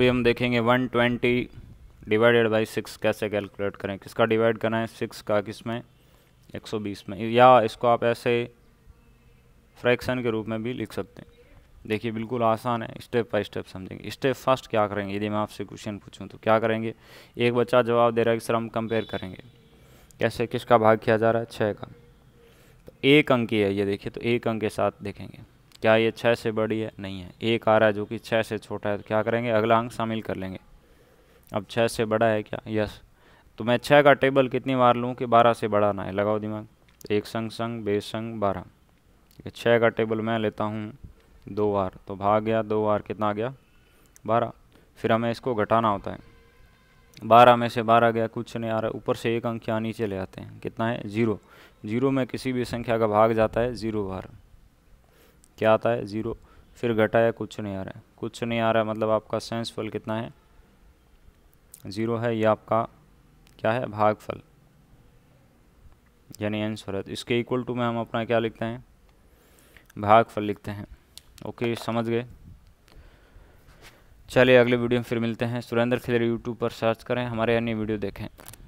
भी हम देखेंगे 120 डिवाइडेड बाई सिक्स कैसे कैलकुलेट करें किसका डिवाइड करना है सिक्स का किस में 120 में या इसको आप ऐसे फ्रैक्शन के रूप में भी लिख सकते हैं देखिए बिल्कुल आसान है स्टेप बाई स्टेप समझेंगे स्टेप फर्स्ट क्या करेंगे यदि मैं आपसे क्वेश्चन पूछूं तो क्या करेंगे एक बच्चा जवाब दे रहा है कि सर हम कंपेयर करेंगे कैसे किसका भाग किया जा रहा है छः का तो एक अंक ही है ये देखिए तो एक अंक के साथ देखेंगे क्या ये छः से बड़ी है नहीं है एक आ रहा है जो कि छः से छोटा है तो क्या करेंगे अगला अंक शामिल कर लेंगे अब छः से बड़ा है क्या यस तो मैं छः का टेबल कितनी बार लूँ कि बारह से बड़ा ना है लगाओ दिमाग एक संग संग बेसंग बारह छः का टेबल मैं लेता हूँ दो बार तो भाग गया दो बार कितना आ गया बारह फिर हमें इसको घटाना होता है बारह में से बारह गया कुछ नहीं आ रहा ऊपर से एक अंक यहाँ नीचे ले आते हैं कितना है जीरो जीरो में किसी भी संख्या का भाग जाता है जीरो बार क्या आता है ज़ीरो फिर घटाया कुछ नहीं आ रहा है कुछ नहीं आ रहा है मतलब आपका सेंसफल कितना है ज़ीरो है ये आपका क्या है भागफल यानी आंसर है इसके इक्वल टू में हम अपना क्या लिखते हैं भागफल लिखते हैं ओके समझ गए चलिए अगले वीडियो में फिर मिलते हैं सुरेंद्र खिलर यूट्यूब पर सर्च करें हमारे अन्य वीडियो देखें